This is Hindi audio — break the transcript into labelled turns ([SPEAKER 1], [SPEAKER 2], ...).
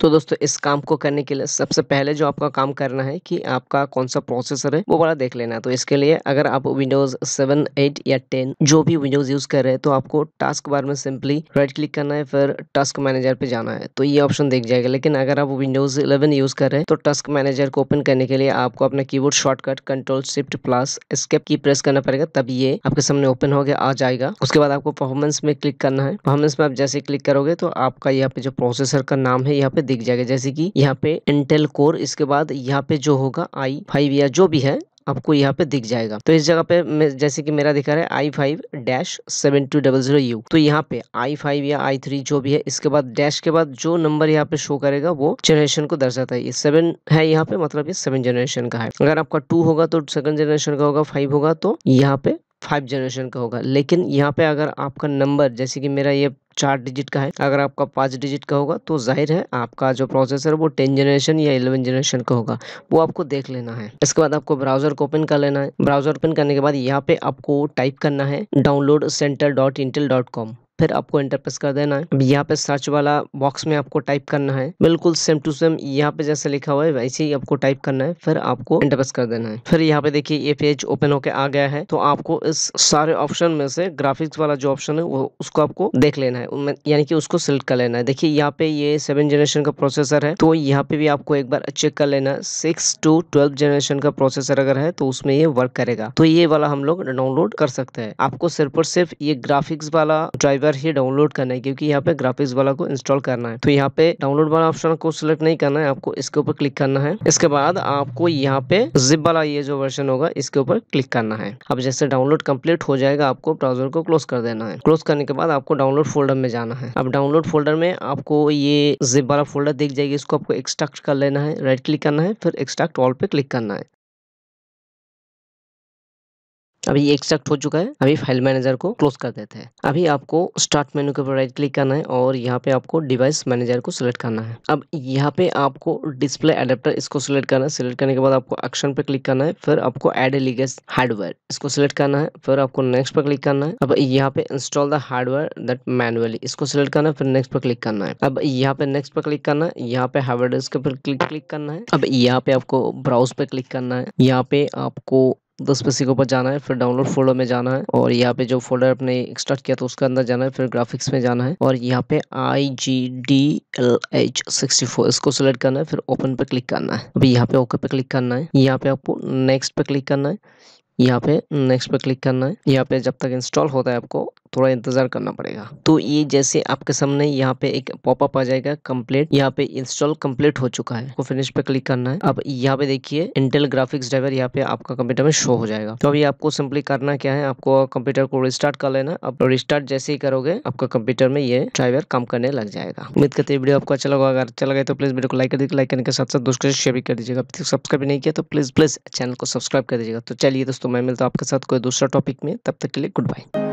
[SPEAKER 1] तो दोस्तों इस काम को करने के लिए सबसे पहले जो आपका काम करना है कि आपका कौन सा प्रोसेसर है वो बड़ा देख लेना तो इसके लिए अगर आप विंडोज सेवन एट या टेन जो भी विंडोज यूज कर रहे हैं तो आपको टास्क बार में सिंपली राइट क्लिक करना है फिर टास्क मैनेजर पे जाना है तो ये ऑप्शन देख जाएगा लेकिन अगर आप विंडोज इलेवन यूज कर रहे हैं तो टास्क मैनेजर को ओपन करने के लिए आपको अपना key shortcut control shift plus escape key press करना पड़ेगा तब ये आपके सामने ओपन हो गया आ जाएगा उसके बाद आपको परफॉर्मेंस में क्लिक करना है परफॉर्मेंस में आप जैसे क्लिक करोगे तो आपका यहाँ पे जो प्रोसेसर का नाम है यहाँ पे दिख जाएगा जैसे कि यहाँ पे इंटेल कोर इसके बाद यहाँ पे जो होगा आई फाइव या जो भी है आपको यहाँ पे दिख जाएगा तो इस जगह पे जैसे कि मेरा दिखा रहा है I five dash seven two double zero U तो यहाँ पे i5 या i3 थ्री जो भी है इसके बाद डैश के बाद जो नंबर यहाँ पे शो करेगा वो जनरेशन को दर्शाता है ये सेवन है यहाँ पे मतलब ये सेवन जनरेशन का है अगर आपका टू होगा तो सेकंड जनरेशन का होगा फाइव होगा तो यहाँ पे फाइव जनरेशन का होगा लेकिन यहाँ पे अगर आपका नंबर जैसे कि मेरा ये चार डिजिट का है अगर आपका पाँच डिजिट का होगा तो जाहिर है आपका जो प्रोसेसर है वो टेन जनरेशन या इलेवन जनरेशन का होगा वो आपको देख लेना है इसके बाद आपको ब्राउजर को ओपन कर लेना है ब्राउजर ओपन करने के बाद यहाँ पे आपको टाइप करना है download center dot Intel dot com फिर आपको एंटर प्रेस कर देना है अब यहाँ पे सर्च वाला बॉक्स में आपको टाइप करना है बिल्कुल सेम टू सेम यहाँ पे जैसे लिखा हुआ है वैसे ही आपको टाइप करना है फिर आपको एंटर प्रेस कर देना है फिर यहाँ पे देखिए ये पेज ओपन होकर आ गया है तो आपको इस सारे ऑप्शन में से ग्राफिक्स वाला जो ऑप्शन है वो उसको आपको देख लेना है यानी कि उसको सिलेक्ट कर लेना है देखिए यहाँ पे ये सेवन जनरेशन का प्रोसेसर है तो यहाँ पे भी आपको एक बार चेक कर लेना है सिक्स टू ट्वेल्व जनरेशन का प्रोसेसर अगर है तो उसमें ये वर्क करेगा तो ये वाला हम लोग डाउनलोड कर सकते हैं आपको सिर्फ और सिर्फ ये ग्राफिक्स वाला ड्राइवर पर ही डाउनलोड करना है क्योंकि यहाँ पे ग्राफिक्स वाला को इंस्टॉल करना है तो यहाँ पे डाउनलोड वाला ऑप्शन को सिलेक्ट नहीं करना है आपको इसके ऊपर क्लिक करना है इसके बाद आपको यहाँ पे जिप वाला ये जो वर्जन होगा इसके ऊपर क्लिक करना है अब जैसे डाउनलोड कम्प्लीट हो जाएगा आपको ब्राउजर को क्लोज कर देना है क्लोज करने के बाद आपको डाउनलोड फोल्डर में जाना है अब डाउनलोड फोल्डर में आपको ये जिप वाला फोल्डर दिख जाएगी इसको आपको एक्सट्रैक्ट कर लेना है राइट क्लिक करना है फिर एक्सट्रैक्ट ऑल पे क्लिक करना है अभी एक्सेक्ट हो चुका है अभी फाइल मैनेजर को क्लोज कर देते हैं अभी आपको स्टार्ट मेनू के ऊपर राइट क्लिक करना है और यहाँ पे आपको डिवाइस मैनेजर को सिलेक्ट करना है अब यहाँ पे आपको डिस्प्ले एडेप्टर इसको सिलेक्ट करना है सिलेक्ट करने के बाद आपको एक्शन पे क्लिक करना है फिर आपको एड एलिगेस हार्डवेयर इसको सिलेक्ट करना है फिर आपको नेक्स्ट पर क्लिक करना है अब यहाँ पे install the hardware that manually इसको सिलेक्ट करना है फिर नेक्स्ट पर क्लिक करना है अब यहाँ पे नेक्स्ट पर क्लिक करना है यहाँ पे हार्डवेयर के ऊपर क्लिक क्लिक करना है अब यहाँ पे आपको ब्राउज पे क्लिक करना है यहाँ पे आपको दस पीसी के ऊपर जाना है फिर डाउनलोड फोल्डर में जाना है और यहाँ पे जो फोल्डर आपने एक्सट्रैक्ट किया तो उसके अंदर जाना है फिर ग्राफिक्स में जाना है और यहाँ पे I G D L H sixty four इसको सिलेक्ट करना है फिर ओपन पे क्लिक करना है अभी यहाँ पे ओके पे क्लिक करना है यहाँ पे आपको नेक्स्ट पे क्लिक करना है यहाँ पे नेक्स्ट पे क्लिक करना है यहाँ पे जब तक इंस्टॉल होता है आपको थोड़ा इंतज़ार करना पड़ेगा तो ये जैसे आपके सामने यहाँ पे एक पॉपअप आ जाएगा कंप्लीट यहाँ पे इंस्टॉल कम्प्लीट हो चुका है फिनिश पे क्लिक करना है अब यहाँ पे देखिए इंटेल ग्राफिक्स ड्राइवर यहाँ पे आपका कंप्यूटर में शो हो जाएगा तो अभी आपको सिंपली करना क्या है आपको कंप्यूटर को रिस्टार्ट कर लेना अब रिस्टार्ट जैसे ही करोगे आपका कंप्यूटर में ये ड्राइवर काम करने लग जाएगा उम्मीद करते हैं वीडियो आपको अच्छा लगा अगर अच्छा लगे तो प्लीज वीडियो को लाइक कर दीजिए लाइक करने के साथ साथ दोस्तों से शेयर भी कर दीजिएगा अभी तक सब्सक्राइब नहीं किया तो प्लीज प्लीज चैनल को सब्सक्राइब कर दीजिएगा तो चलिए दोस्तों मैं मिलता हूँ आपके साथ कोई दूसरा टॉपिक में तब तक के लिए गुड बाय